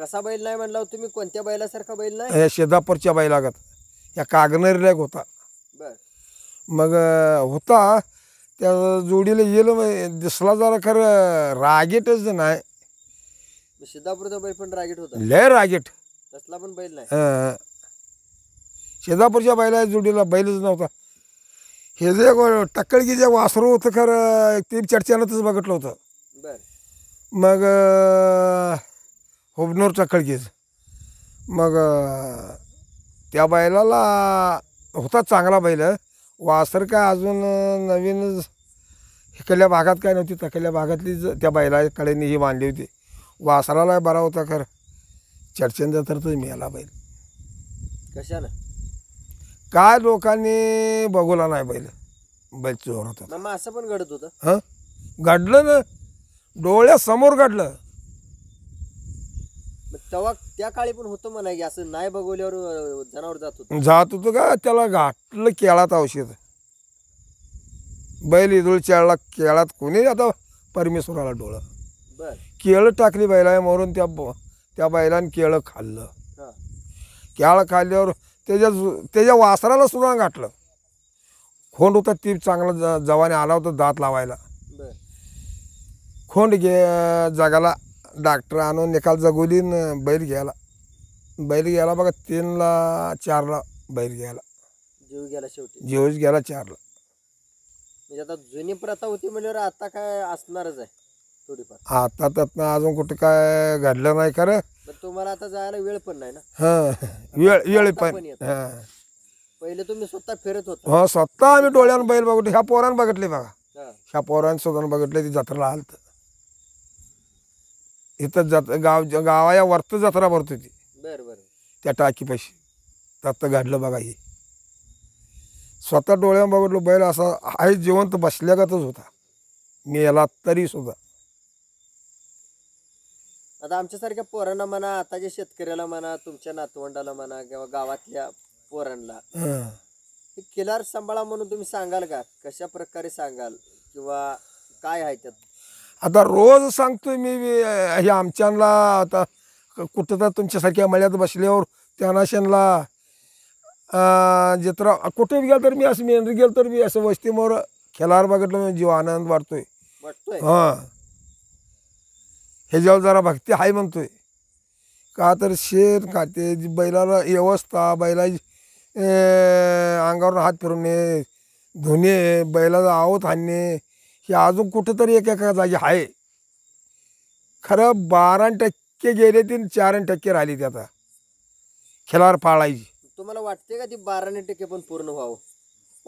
कसा बैल नाही म्हणला तुम्ही कोणत्या बैलासारखा बैल नाही या शेजापूरच्या बैलागत या कागनरीला एक होता बर मग होता त्या जोडीला गेलो दिसला जरा खर रागेटच नाही शेजापूरचा बाई बैल पण रागेट होता लय रागेट तसला पण बैल नाही शेजापूरच्या बैला जोडीला बैलच नव्हता हे जे टक्कळगी जे वासरू होतं खरं ते चर्चेनंतच बघितलं होतं बर मग हुबनूरचा खळगीज मग त्या बैलाला होता चांगला बैल वासर काय अजून नवीन हिकल्या भागात काय नव्हती तकल्या भागातली ज त्या बैलाकडेने ही बांधली होती वासराला बरा होता खरं चर्चेंचा तर मी आला बैल कशाला काय लोकांनी बघूला नाही बैल बैल चोर होता असं पण घडत होतं हां घडलं ना डोळ्यासमोर घडलं तेव्हा त्या काळी पण होतं म्हणा की असं नाही बघवल्यावर जनावर जात होत जात होतं का त्याला घातलं केळात औषध बैल इदुळ चेळला केळात कोणी आता परमेश्वराला डोळं बर केळं टाकली बैला मरून त्या त्या बैलाने केळं खाल्लं केळं खाल्ल्यावर त्याच्या त्याच्या वासराला सुद्धा गाठलं खोंड होता ती चांगला जवाने आला होता दात लावायला खोंड घे जगाला डॉक्टर आणून निकाल जगोलीन बैल घ्यायला बैल घ्यायला बघा तीनला चारला बैल घ्यायला जीव गेला शेवटी जीवच गेला चारला म्हणजे आता जुनी प्रथा होती म्हणजे आता काय असणारच आहे आता त्यातनं अजून कुठं काय घडलं नाही खरं तुम्हाला आता जायला वेळ पण नाही ना वेळ वेळ पण पहिले तुम्ही स्वतः फिरत होता हा हो, स्वतः आम्ही डोळ्यानं बैल बघतो ह्या पोरानं बघितले बघा ह्या पोरानं स्वतः बघितले ती जत्राला आलत इथं जात गाव गावाया वरत जत्रा भरत होती बर बर त्या टाकीपाशी त्यात घडलं बघा हे स्वतः डोळ्या बघितलो बैल असा आहे जिवंत बसल्यागतच होता मी तरी सुद्धा आता आमच्यासारख्या पोरांना म्हणा आताच्या शेतकऱ्याला म्हणा तुमच्या नातवंडाला म्हणा किंवा गावातल्या पोरांना किलार सांभाळा म्हणून तुम्ही सांगाल का कशा प्रकारे सांगाल किंवा काय आहे त्यात आता रोज सांगतोय मी हे आमच्यांना आता कुठं तर तुमच्यासारख्या मळ्यात बसल्यावर त्यानाशांना जत्रा कुठे गेल तर मी असं मेंढरी गेल तर मी असं वस्तीमोर खेळार बघितलं म्हणजे जीव आनंद वाढतोय हा ह्याच्यावर जरा भक्ती आहे म्हणतोय का तर शेर ते बैलाला व्यवस्था बैला अंगावर हात फिरवणे धुणे बैलाला आवत आणणे की अजून कुठंतरी एक एका जागी आहे खरं बारा टक्के गेले तीन चार टक्के राहिली ते आता खेळावर पाळायची तुम्हाला वाटते का ती बारा टक्के पण पूर्ण व्हावं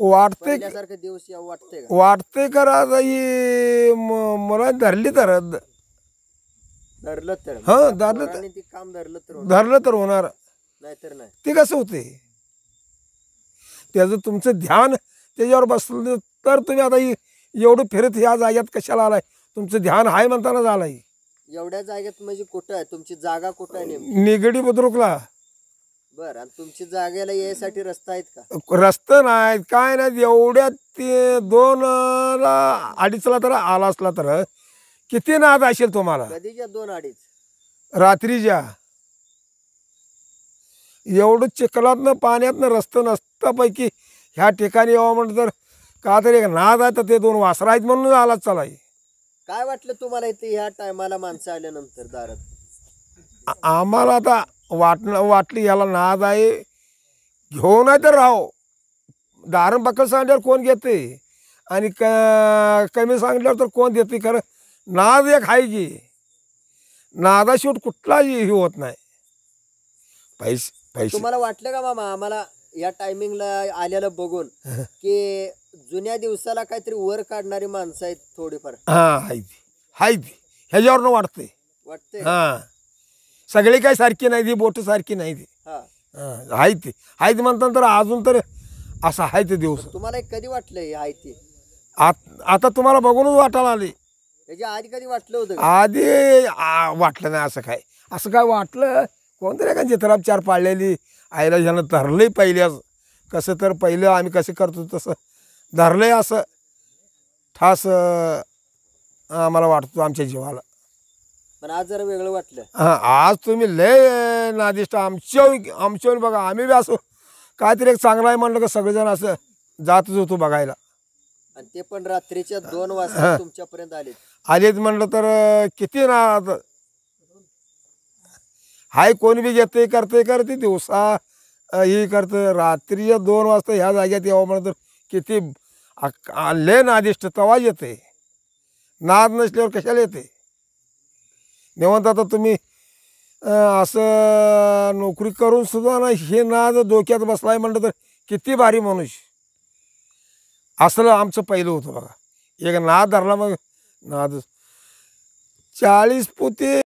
वाटते वाटते का वाटते मला धरली तर धरलं तर धरलं तर. काम होणार. धरलं तर होणार नाहीतर नाही ते कसं होते त्याचं तुमचं ध्यान त्याच्यावर बसलं तर तुम्ही आता ही एवढं फिरत ह्या जागेत कशाला आलाय तुमचं ध्यान आहे म्हणताना आलाय एवढ्या जागेत म्हणजे कुठं आहे तुमची जागा कुठं आहे निगडी बुद्रुकला बरं आणि तुमची जागेला यायसाठी रस्ता आहेत का रस्ता नाही काय नाही एवढ्या ते दोन ला अडीचला तर आला असला तर किती नाद असेल तुम्हाला कधीच्या दोन अडीच रात्रीच्या एवढं चिखलातनं पाण्यातनं रस्ता नसतापैकी ह्या ठिकाणी यावं म्हटलं तर का तरी एक नाद आहे तर ते दोन वासरा आहेत म्हणून आलाच चालाय काय वाटलं तुम्हाला इथे ह्या टायमाला माणसं आल्यानंतर दारात आम्हाला आता वाटणं वाटली याला नाद आहे घेऊ नाही तर राहो दारण बक्कल सांगल्यावर कोण घेते आणि क कमी सांगल्यावर तर कोण देते खरं नाद एक आहे की शूट कुठलाही होत नाही पैसे पैसे तुम्हाला वाटलं का मामा आम्हाला या टायमिंगला आलेलं बघून की जुन्या दिवसाला काहीतरी वर काढणारी माणसं आहेत थोडीफार हा हाय ती हाय ती ह्याच्यावरनं वाटतंय वाटतंय हा सगळी काय सारखी नाही ती बोट सारखी नाही ती हा हा, हाय ती म्हणता म्हणतात तर अजून तर असं हाय ते दिवस तुम्हाला कधी वाटलं हे आहे आता तुम्हाला बघूनच वाटायला आले म्हणजे त्याच्या आधी कधी वाटलं होतं आधी वाटलं नाही असं काय असं काय वाटलं कोणतरी एका चार पाळलेली आईला ह्यानं धरलंही पहिले असं कसं तर पहिलं आम्ही कसे करतो तसं धरलंय असं ठास आम्हाला वाटतो आमच्या जीवाला पण आज जर वेगळं वाटलं हां आज तुम्ही लय नादिष्ट आमच्या आमच्या बघा आम्ही बी असो काहीतरी एक चांगला आहे म्हणलं का सगळेजण असं जातच होतो बघायला आणि ते पण रात्रीच्या दोन वाजता तुमच्यापर्यंत आले आलेत म्हणलं तर किती ना हाय कोण बी घेते करते करते दिवसा ही करते रात्री दोन वाजता ह्या जाग्यात यावं म्हणलं तर किती आले नादिष्ट तवा येते नाद नसल्यावर कशाला येते निवंत आता तुम्ही असं नोकरी करून सुद्धा ना हे नाद डोक्यात बसलाय म्हणलं तर किती भारी मनुष्य असलं आमचं पहिलं होतं बघा एक नाद धरला मग नाद चाळीस पोते